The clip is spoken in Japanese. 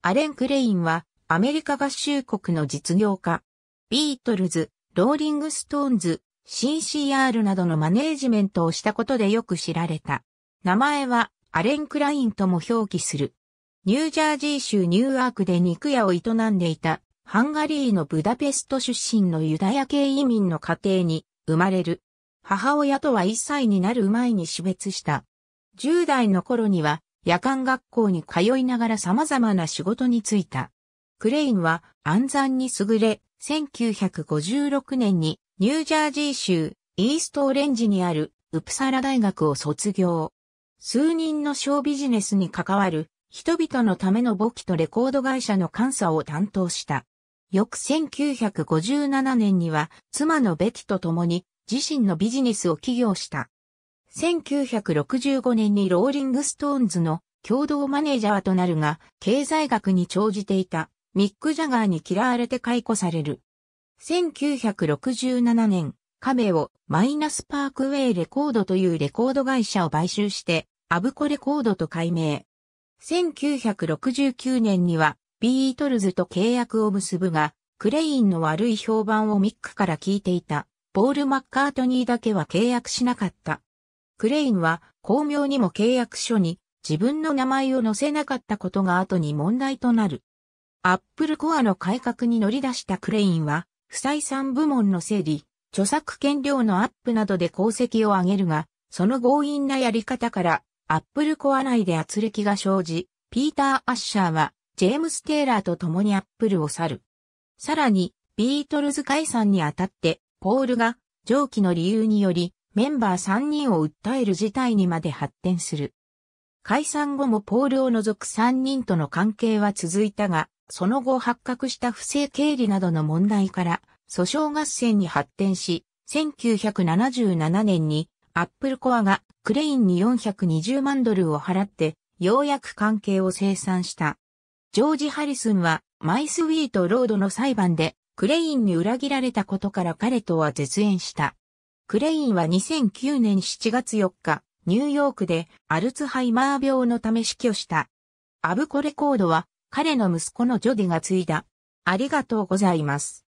アレン・クレインはアメリカ合衆国の実業家、ビートルズ、ローリング・ストーンズ、CCR などのマネージメントをしたことでよく知られた。名前はアレン・クラインとも表記する。ニュージャージー州ニューアークで肉屋を営んでいたハンガリーのブダペスト出身のユダヤ系移民の家庭に生まれる。母親とは1歳になる前に死別した。10代の頃には夜間学校に通いながら様々な仕事に就いた。クレインは暗算に優れ、1956年にニュージャージー州イーストオレンジにあるウプサラ大学を卒業。数人の小ビジネスに関わる人々のための簿記とレコード会社の監査を担当した。翌1957年には妻のベティと共に自身のビジネスを起業した。1965年にローリングストーンズの共同マネージャーとなるが、経済学に長じていたミック・ジャガーに嫌われて解雇される。1967年、カメをマイナスパークウェイレコードというレコード会社を買収して、アブコレコードと改名。1969年にはビートルズと契約を結ぶが、クレインの悪い評判をミックから聞いていた、ポール・マッカートニーだけは契約しなかった。クレインは巧妙にも契約書に自分の名前を載せなかったことが後に問題となる。アップルコアの改革に乗り出したクレインは、不採算部門の整理、著作権料のアップなどで功績を上げるが、その強引なやり方から、アップルコア内で圧力が生じ、ピーター・アッシャーは、ジェームス・テイラーと共にアップルを去る。さらに、ビートルズ解散にあたって、ポールが、上記の理由により、メンバー3人を訴える事態にまで発展する。解散後もポールを除く3人との関係は続いたが、その後発覚した不正経理などの問題から、訴訟合戦に発展し、1977年にアップルコアがクレインに420万ドルを払って、ようやく関係を清算した。ジョージ・ハリスンは、マイスウィート・ロードの裁判で、クレインに裏切られたことから彼とは絶縁した。クレインは2009年7月4日、ニューヨークでアルツハイマー病のため死去した。アブコレコードは彼の息子のジョディが継いだ。ありがとうございます。